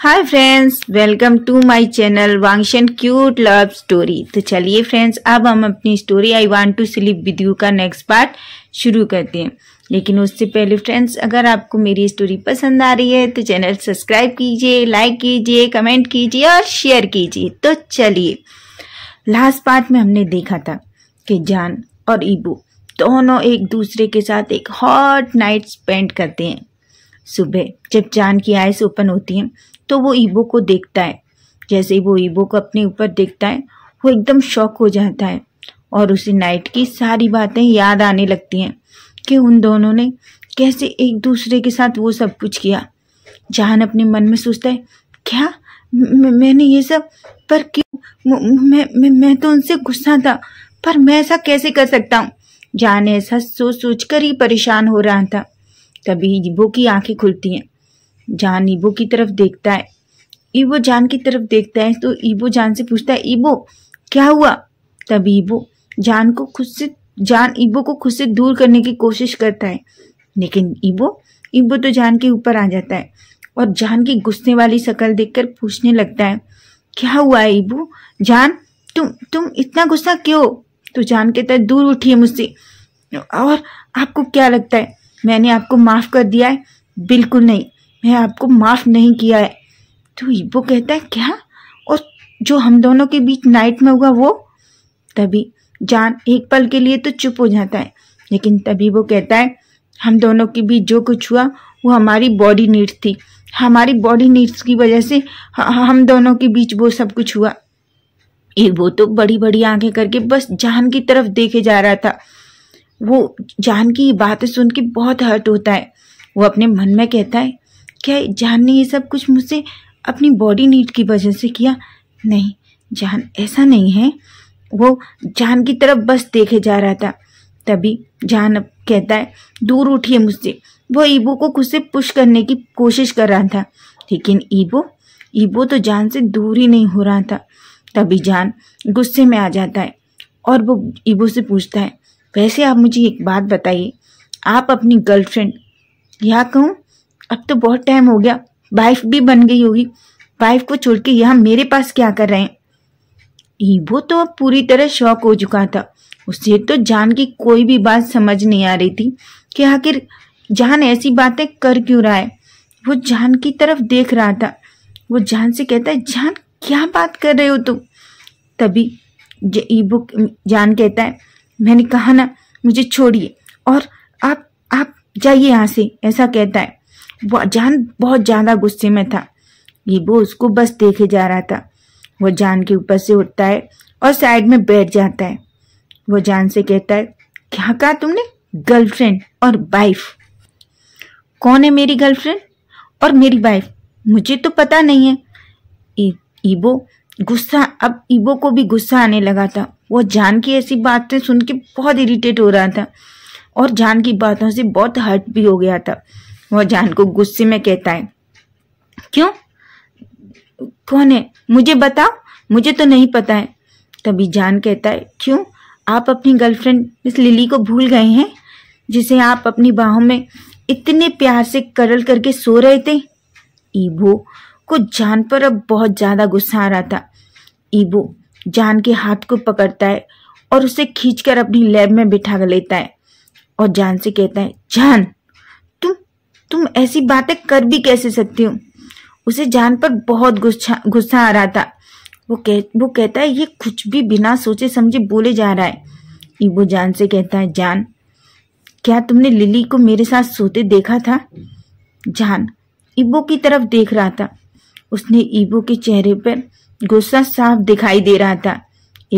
hi friends welcome to my channel वांगशन cute love story तो चलिए फ्रेंड्स अब हम अपनी story I want to sleep with you का नेक्स्ट पार्ट शुरू करते हैं लेकिन उससे पहले फ्रेंड्स अगर आपको मेरी स्टोरी पसंद आ रही है तो चैनल सब्सक्राइब कीजिए लाइक कीजिए कमेंट कीजिए और शेयर कीजिए तो चलिए लास्ट पार्ट में हमने देखा था कि जान और ईबू दोनों एक दूसरे के साथ एक हॉट नाइट स्पेंड करते हैं सुबह जब जान की आइस ओपन होती हैं तो वो ईबो को देखता है जैसे ही वो ईबो को अपने ऊपर देखता है वो एकदम शॉक हो जाता है और उसे नाइट की सारी बातें याद आने लगती हैं कि उन दोनों ने कैसे एक दूसरे के साथ वो सब कुछ किया जहान अपने मन में सोचता है क्या मैंने ये सब पर क्यों मैं मैं तो उनसे गुस्सा था पर मैं ऐसा कैसे कर सकता हूँ जहान ऐसा सोच सोच कर ही परेशान हो रहा था तभी ईबो की आंखें खुलती हैं जान ईबो की तरफ देखता है ईबो जान की तरफ देखता है तो ईबो जान से पूछता है ईबो क्या हुआ तब ईबो जान को खुद से जान ईबो को खुद से दूर करने की कोशिश करता है लेकिन ईबो ईबो तो जान के ऊपर आ जाता है और जान की गुस्से वाली शकल देखकर पूछने लगता है क्या हुआ है ईबो जान तुम तुम इतना गुस्सा क्यों तो जान कहता है दूर उठिए मुझसे और आपको क्या लगता है मैंने आपको माफ़ कर दिया है बिल्कुल नहीं मैं आपको माफ़ नहीं किया है तो वो कहता है क्या और जो हम दोनों के बीच नाइट में हुआ वो तभी जान एक पल के लिए तो चुप हो जाता है लेकिन तभी वो कहता है हम दोनों के बीच जो कुछ हुआ वो हमारी बॉडी नीड्स थी हमारी बॉडी नीड्स की वजह से हम दोनों के बीच वो सब कुछ हुआ एक वो तो बड़ी बड़ी आंखें करके बस जान की तरफ देखे जा रहा था वो जान की बातें सुन के बहुत हर्ट होता है वो अपने मन में कहता है क्या जान ने ये सब कुछ मुझसे अपनी बॉडी नीड की वजह से किया नहीं जान ऐसा नहीं है वो जान की तरफ बस देखे जा रहा था तभी जान अब कहता है दूर उठिए मुझसे वो ईबो को खुद से पुश करने की कोशिश कर रहा था लेकिन ईबो ईबो तो जान से दूर ही नहीं हो रहा था तभी जान गुस्से में आ जाता है और वो ईबो से पूछता है वैसे आप मुझे एक बात बताइए आप अपनी गर्लफ्रेंड या कहूँ अब तो बहुत टाइम हो गया वाइफ भी बन गई होगी वाइफ को छोड़ के यहाँ मेरे पास क्या कर रहे हैं ईबो तो अब पूरी तरह शौक हो चुका था उसे तो जान की कोई भी बात समझ नहीं आ रही थी कि आखिर जान ऐसी बातें कर क्यों रहा है वो जान की तरफ देख रहा था वो जान से कहता है जान क्या बात कर रहे हो तुम तभी ईबो जान कहता है मैंने कहा ना मुझे छोड़िए और आप आप जाइए यहाँ से ऐसा कहता है जान बहुत ज़्यादा गुस्से में था ईबो उसको बस देखे जा रहा था वह जान के ऊपर से उठता है और साइड में बैठ जाता है वह जान से कहता है क्या कहा तुमने गर्लफ्रेंड और वाइफ कौन है मेरी गर्लफ्रेंड और मेरी वाइफ मुझे तो पता नहीं है ईबो गुस्सा अब ईबो को भी गुस्सा आने लगा था वह जान की ऐसी बातें सुन के बहुत इरिटेट हो रहा था और जान की बातों से बहुत हर्ट भी हो गया था वह जान को गुस्से में कहता है क्यों कौन है मुझे बताओ मुझे तो नहीं पता है तभी जान कहता है क्यों आप अपनी गर्लफ्रेंड मिस लिली को भूल गए हैं जिसे आप अपनी बाहों में इतने प्यार से करल करके सो रहे थे ईबो को जान पर अब बहुत ज़्यादा गुस्सा आ रहा था ईबो जान के हाथ को पकड़ता है और उसे खींचकर अपनी लैब में बिठा लेता है और जान से कहता है जान तुम ऐसी बातें कर भी कैसे सकती हो उसे जान पर बहुत गुस्सा गुस्सा आ रहा था वो कह वो कहता है ये कुछ भी बिना सोचे समझे बोले जा रहा है इबो जान से कहता है जान क्या तुमने लिली को मेरे साथ सोते देखा था जान इबो की तरफ देख रहा था उसने ईबो के चेहरे पर गुस्सा साफ दिखाई दे रहा था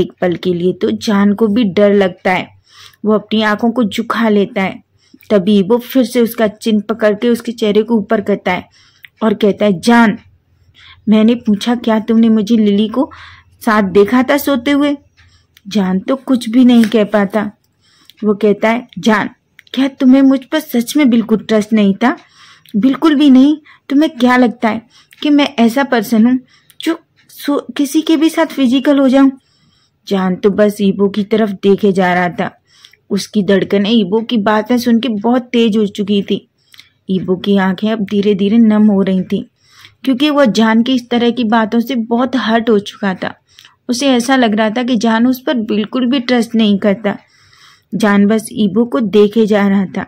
एक पल के लिए तो जान को भी डर लगता है वो अपनी आंखों को झुका लेता है तभी वो फिर से उसका चिन पकड़ के उसके चेहरे को ऊपर करता है और कहता है जान मैंने पूछा क्या तुमने मुझे लिली को साथ देखा था सोते हुए जान तो कुछ भी नहीं कह पाता वो कहता है जान क्या तुम्हें मुझ पर सच में बिल्कुल ट्रस्ट नहीं था बिल्कुल भी नहीं तुम्हें क्या लगता है कि मैं ऐसा पर्सन हूँ जो किसी के भी साथ फिजिकल हो जाऊं जान तो बस ईबो की तरफ देखे जा रहा था उसकी धड़कनें ईबो की बातें सुन के बहुत तेज हो चुकी थी ईबो की आंखें अब धीरे धीरे नम हो रही थीं क्योंकि वह जान की इस तरह की बातों से बहुत हर्ट हो चुका था उसे ऐसा लग रहा था कि जान उस पर बिल्कुल भी ट्रस्ट नहीं करता जान बस ईबो को देखे जा रहा था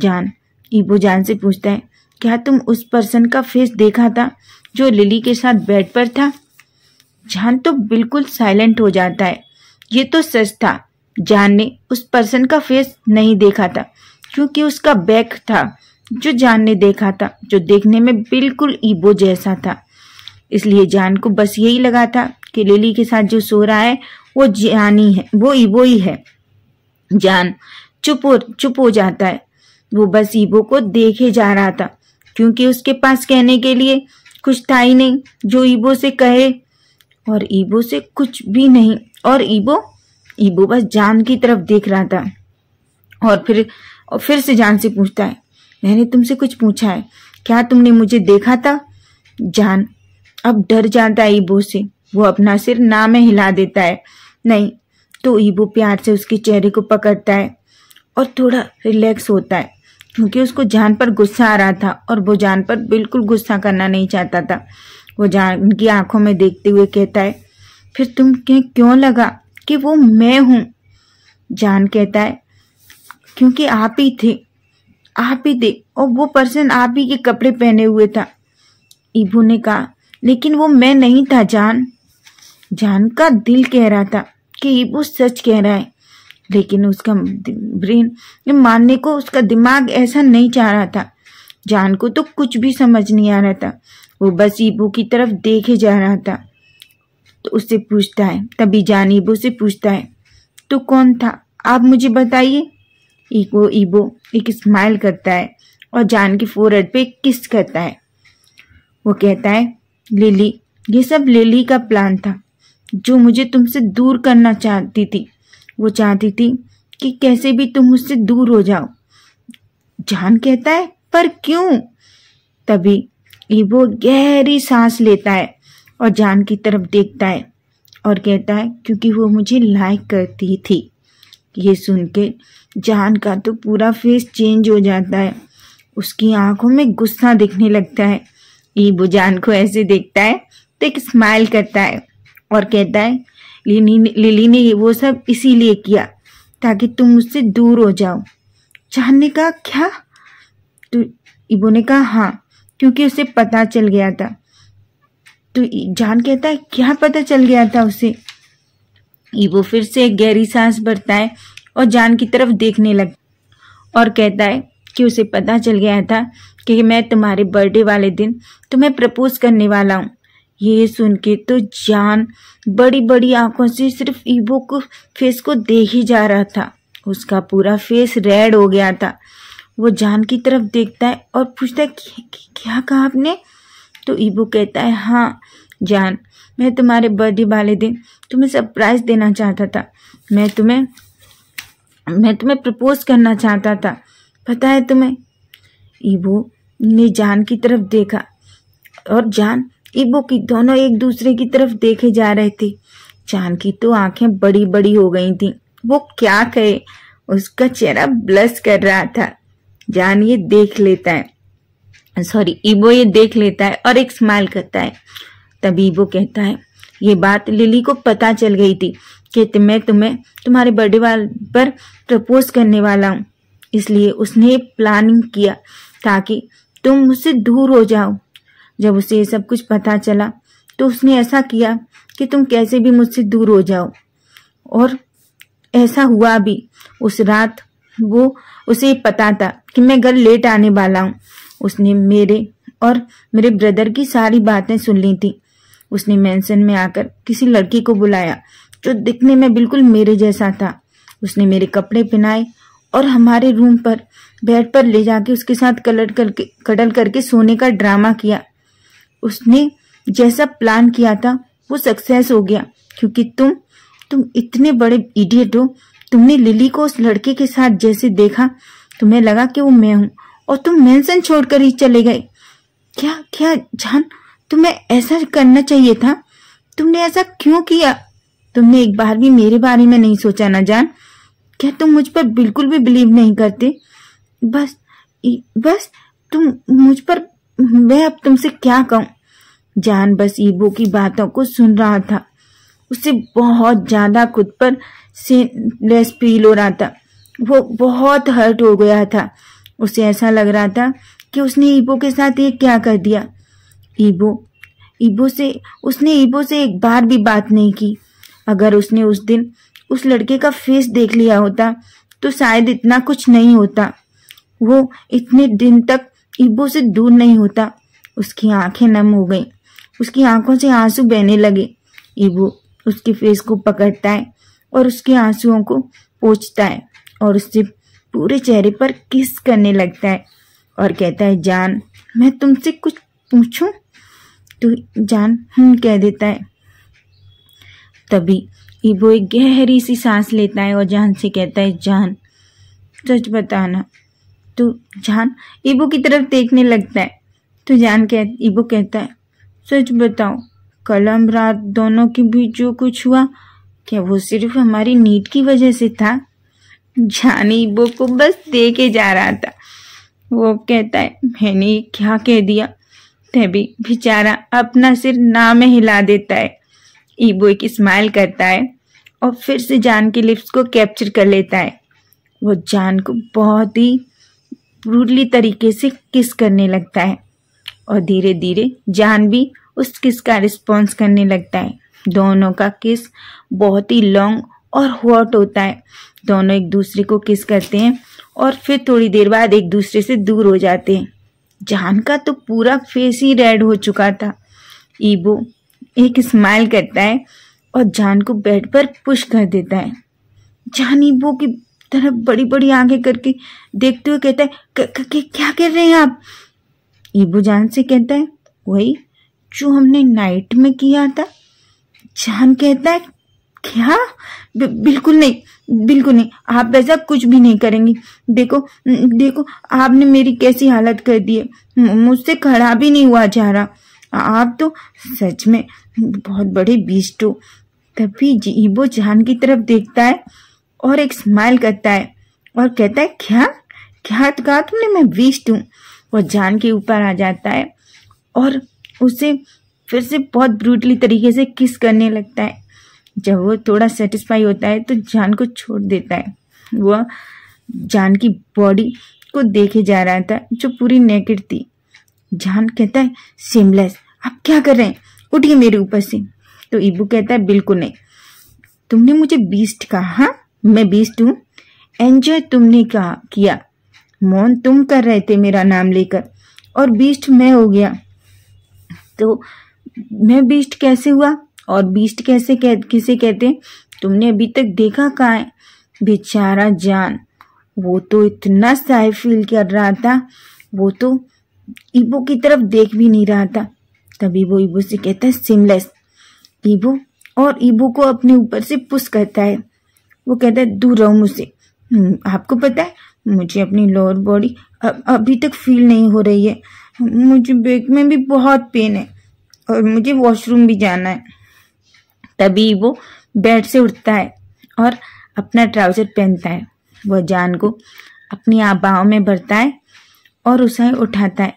जान ईबो जान से पूछता है क्या तुम उस पर्सन का फेस देखा था जो लिली के साथ बेड पर था जान तो बिल्कुल साइलेंट हो जाता है ये तो सच था जान ने उस पर्सन का फेस नहीं देखा था क्योंकि उसका बैक था जो जान ने देखा था जो देखने में बिल्कुल ईबो जैसा था इसलिए जान को बस यही लगा था कि लिली के साथ जो सो रहा है वो जानी है वो ईबो ही है जान चुप हो चुप हो जाता है वो बस ईबो को देखे जा रहा था क्योंकि उसके पास कहने के लिए कुछ था ही नहीं जो ईबो से कहे और ईबो से कुछ भी नहीं और ईबो ईबो बस जान की तरफ देख रहा था और फिर और फिर से जान से पूछता है मैंने तुमसे कुछ पूछा है क्या तुमने मुझे देखा था जान अब डर जाता है ईबो से वो अपना सिर ना में हिला देता है नहीं तो ईबो प्यार से उसके चेहरे को पकड़ता है और थोड़ा रिलैक्स होता है क्योंकि उसको जान पर गुस्सा आ रहा था और वो जान पर बिल्कुल गुस्सा करना नहीं चाहता था वो जान उनकी आंखों में देखते हुए कहता है फिर तुम क्यों लगा कि वो मैं हूँ जान कहता है क्योंकि आप ही थे आप ही थे और वो पर्सन आप ही के कपड़े पहने हुए था इबू ने कहा लेकिन वो मैं नहीं था जान जान का दिल कह रहा था कि इबू सच कह रहा है लेकिन उसका ब्रेन मानने को उसका दिमाग ऐसा नहीं चाह रहा था जान को तो कुछ भी समझ नहीं आ रहा था वो बस ईबू की तरफ देखे जा रहा था तो उससे पूछता है तभी जानीबो से पूछता है तो कौन था आप मुझे बताइए ईगो ईबो एक स्माइल करता है और जान के फोरहेड पे किस करता है वो कहता है लिली ये सब लिली का प्लान था जो मुझे तुमसे दूर करना चाहती थी वो चाहती थी कि कैसे भी तुम मुझसे दूर हो जाओ जान कहता है पर क्यों तभी ईबो गहरी सांस लेता है और जान की तरफ देखता है और कहता है क्योंकि वो मुझे लाइक करती थी ये सुन के जान का तो पूरा फेस चेंज हो जाता है उसकी आंखों में गुस्सा दिखने लगता है ईबो जान को ऐसे देखता है तो एक स्माइल करता है और कहता है लिली ने लिली ने वो सब इसीलिए किया ताकि तुम मुझसे दूर हो जाओ जान ने कहा क्या तो ईबो ने कहा हाँ क्योंकि उसे पता चल गया था तो जान कहता है क्या पता चल गया था उसे ईबो फिर से एक गहरी सांस भरता है और जान की तरफ देखने लग और कहता है कि उसे पता चल गया था कि मैं तुम्हारे बर्थडे वाले दिन तुम्हें प्रपोज करने वाला हूँ ये सुन के तो जान बड़ी बड़ी आंखों से सिर्फ ईबो को फेस को देख ही जा रहा था उसका पूरा फेस रेड हो गया था वो जान की तरफ देखता है और पूछता है क्या कहा आपने तो ईबू कहता है हाँ जान मैं तुम्हारे बर्थडे वाले दिन तुम्हें सरप्राइज देना चाहता था मैं तुम्हें मैं तुम्हें प्रपोज करना चाहता था पता है तुम्हें ईबू ने जान की तरफ देखा और जान ईबू की दोनों एक दूसरे की तरफ देखे जा रहे थे जान की तो आंखें बड़ी बड़ी हो गई थी वो क्या कहे उसका चेहरा ब्लश कर रहा था जान ये देख लेता है सॉरी ईबो ये देख लेता है और एक स्माइल करता है तभी इबो कहता है ये बात लिली को पता चल गई थी कि मैं तुम्हें तुम्हारे बर्थडे पर प्रपोज करने वाला हूँ इसलिए उसने प्लानिंग किया ताकि तुम मुझसे दूर हो जाओ जब उसे ये सब कुछ पता चला तो उसने ऐसा किया कि तुम कैसे भी मुझसे दूर हो जाओ और ऐसा हुआ भी उस रात वो उसे पता था कि मैं घर लेट आने वाला हूँ उसने मेरे और मेरे ब्रदर की सारी बातें सुन ली थी उसने मैंसन में आकर किसी लड़की को बुलाया जो दिखने में बिल्कुल मेरे जैसा था उसने मेरे कपड़े पहनाए और हमारे रूम पर बेड पर ले जाके उसके साथ कलर करके कडल करके सोने का ड्रामा किया उसने जैसा प्लान किया था वो सक्सेस हो गया क्योंकि तुम तुम इतने बड़े इडियट हो तुमने लिली को उस लड़के के साथ जैसे देखा तुम्हें लगा कि वो मैं हूँ और तुम मेंशन छोड़कर ही चले गए क्या क्या जान तुम्हें ऐसा करना चाहिए था तुमने ऐसा क्यों किया तुमने एक बार भी मेरे बारे में नहीं सोचा ना जान क्या तुम मुझ पर बिल्कुल भी बिलीव नहीं करते बस बस तुम मुझ पर मैं अब तुमसे क्या कहूँ जान बस ईबो की बातों को सुन रहा था उसे बहुत ज़्यादा खुद पर से लेस फील हो रहा था वो बहुत हर्ट हो गया था उसे ऐसा लग रहा था कि उसने ईबो के साथ ये क्या कर दिया ईबो ईबो से उसने ईबो से एक बार भी बात नहीं की अगर उसने उस दिन उस लड़के का फेस देख लिया होता तो शायद इतना कुछ नहीं होता वो इतने दिन तक ईबो से दूर नहीं होता उसकी आंखें नम हो गईं उसकी आंखों से आंसू बहने लगे ईबो उसके फेस को पकड़ता है और उसके आंसुओं को पोछता है और उससे पूरे चेहरे पर किस करने लगता है और कहता है जान मैं तुमसे कुछ पूछूं तो जान हम कह देता है तभी इबो एक गहरी सी सांस लेता है और जान से कहता है जान सच बताना तो जान ईबो की तरफ देखने लगता है तो जान कह इबो कहता है सच बताओ कल हम रात दोनों के बीच जो कुछ हुआ क्या वो सिर्फ हमारी नीट की वजह से था जानी वो को बस दे के जा रहा था वो कहता है मैंने क्या कह दिया तभी बेचारा अपना सिर ना में हिला देता है ईबो एक स्माइल करता है और फिर से जान के लिप्स को कैप्चर कर लेता है वो जान को बहुत ही रूडली तरीके से किस करने लगता है और धीरे धीरे जान भी उस किस का रिस्पॉन्स करने लगता है दोनों का किस बहुत ही लॉन्ग और हॉट होता है दोनों एक दूसरे को किस करते हैं और फिर थोड़ी देर बाद एक दूसरे से दूर हो जाते हैं जान का तो पूरा फेस ही रेड हो चुका था ईबो एक स्माइल करता है और जान को बेड पर पुश कर देता है जान ईबो की तरफ बड़ी बड़ी आंखें करके देखते हुए कहता है क, क, क, क्या कर रहे हैं आप ईबो जान से कहता है वही जो हमने नाइट में किया था जान कहता है क्या हाँ, बिल्कुल नहीं बिल्कुल नहीं आप वैसा कुछ भी नहीं करेंगी देखो देखो आपने मेरी कैसी हालत कर दी है मुझसे खड़ा भी नहीं हुआ जा रहा आप तो सच में बहुत बड़े बीस्ट हो तभी जीबो जान की तरफ देखता है और एक स्माइल करता है और कहता है क्या क्या कहा तुमने मैं बीस्ट हूँ वह जान के ऊपर आ जाता है और उसे फिर से बहुत ब्रूटली तरीके से किस करने लगता है जब वो थोड़ा सेटिस्फाई होता है तो जान को छोड़ देता है वह जान की बॉडी को देखे जा रहा था जो पूरी नेकेड थी जान कहता है सिमलेस आप क्या कर रहे हैं उठिए मेरे ऊपर से तो ईबू कहता है बिल्कुल नहीं तुमने मुझे बीस्ट कहा हाँ मैं बीस्ट हूँ एंजॉय तुमने कहा किया मौन तुम कर रहे थे मेरा नाम लेकर और बीस्ट मैं हो गया तो मैं बीस्ट कैसे हुआ और बीस्ट कैसे कह किसे कहते तुमने अभी तक देखा कहा है बेचारा जान वो तो इतना साहे फील कर रहा था वो तो इबो की तरफ देख भी नहीं रहा था तभी वो इबो से कहता है सिमलेस इबो और इबो को अपने ऊपर से पुश करता है वो कहता है दूर रहो मुझसे हम्म, आपको पता है मुझे अपनी लोअर बॉडी अभी तक फील नहीं हो रही है मुझे बैक में भी बहुत पेन है और मुझे वॉशरूम भी जाना है तभी वो बेड से उठता है और अपना ट्राउजर पहनता है वह जान को अपनी आबाओं में भरता है और उसे उठाता है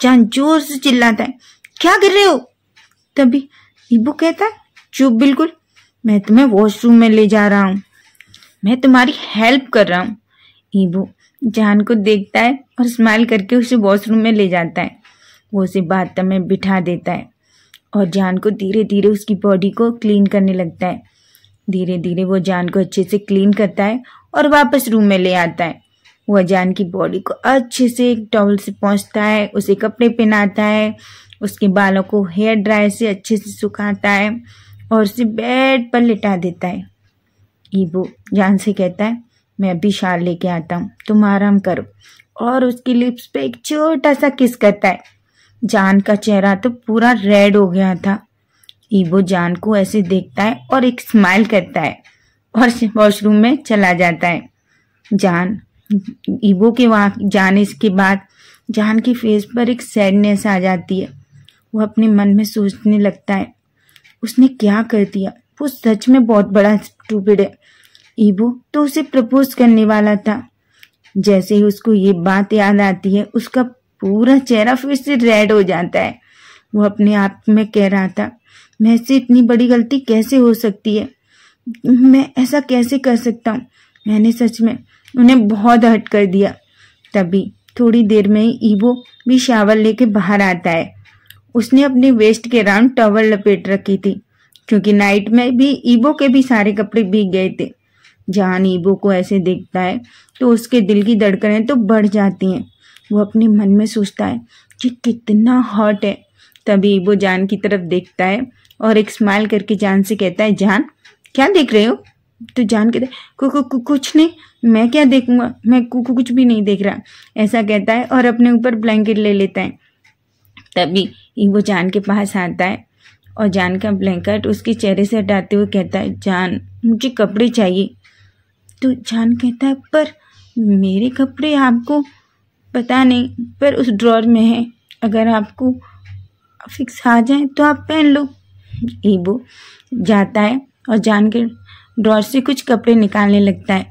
जान जोर से चिल्लाता है क्या कर रहे हो तभी इबू कहता है चुप बिल्कुल मैं तुम्हें वॉशरूम में ले जा रहा हूँ मैं तुम्हारी हेल्प कर रहा हूँ इबू जान को देखता है और स्माइल करके उसे वॉशरूम में ले जाता है वो उसे बाथ में बिठा देता है और जान को धीरे धीरे उसकी बॉडी को क्लीन करने लगता है धीरे धीरे वो जान को अच्छे से क्लीन करता है और वापस रूम में ले आता है वह जान की बॉडी को अच्छे से एक टॉवल से पहुँचता है उसे कपड़े पहनाता है उसके बालों को हेयर ड्रायर से अच्छे से सुखाता है और उसे बेड पर लिटा देता है ईबो जान से कहता है मैं अभी शाल लेके आता हूँ तुम आराम करो और उसकी लिप्स पे एक छोटा सा किस करता है जान का चेहरा तो पूरा रेड हो गया था ईबो जान को ऐसे देखता है और एक स्माइल करता है और वॉशरूम में चला जाता है जान ईबो के वहाँ जाने के बाद जान की फेस पर एक सैडनेस आ जाती है वह अपने मन में सोचने लगता है उसने क्या कर दिया वो सच में बहुत बड़ा स्टूपिड है ईबो तो उसे प्रपोज करने वाला था जैसे ही उसको ये बात याद आती है उसका पूरा चेहरा फिर से रेड हो जाता है वो अपने आप में कह रहा था मैं से इतनी बड़ी गलती कैसे हो सकती है मैं ऐसा कैसे कर सकता हूँ मैंने सच में उन्हें बहुत हट कर दिया तभी थोड़ी देर में ही ईबो भी शावर लेके बाहर आता है उसने अपने वेस्ट के राउंड टॉवल लपेट रखी थी क्योंकि नाइट में भी ईबो के भी सारे कपड़े भीग गए थे जहाँ ईबो को ऐसे देखता है तो उसके दिल की धड़कनें तो बढ़ जाती हैं वो अपने मन में सोचता है कि कितना हॉट है तभी वो जान की तरफ देखता है और एक स्माइल करके जान से कहता है जान क्या देख रहे हो तो जान कहता है कुछ नहीं मैं क्या देखूंगा मैं कुछ भी नहीं देख रहा ऐसा कहता है और अपने ऊपर ब्लैंकेट ले लेता है तभी वो जान के पास आता है और जान का ब्लैंकेट उसके चेहरे से हटाते हुए कहता है जान मुझे कपड़े चाहिए तो जान कहता है पर मेरे कपड़े आपको पता नहीं पर उस ड्रॉर में है अगर आपको फिक्स आ जाए तो आप पहन लो ईबो जाता है और जानकर ड्रॉर से कुछ कपड़े निकालने लगता है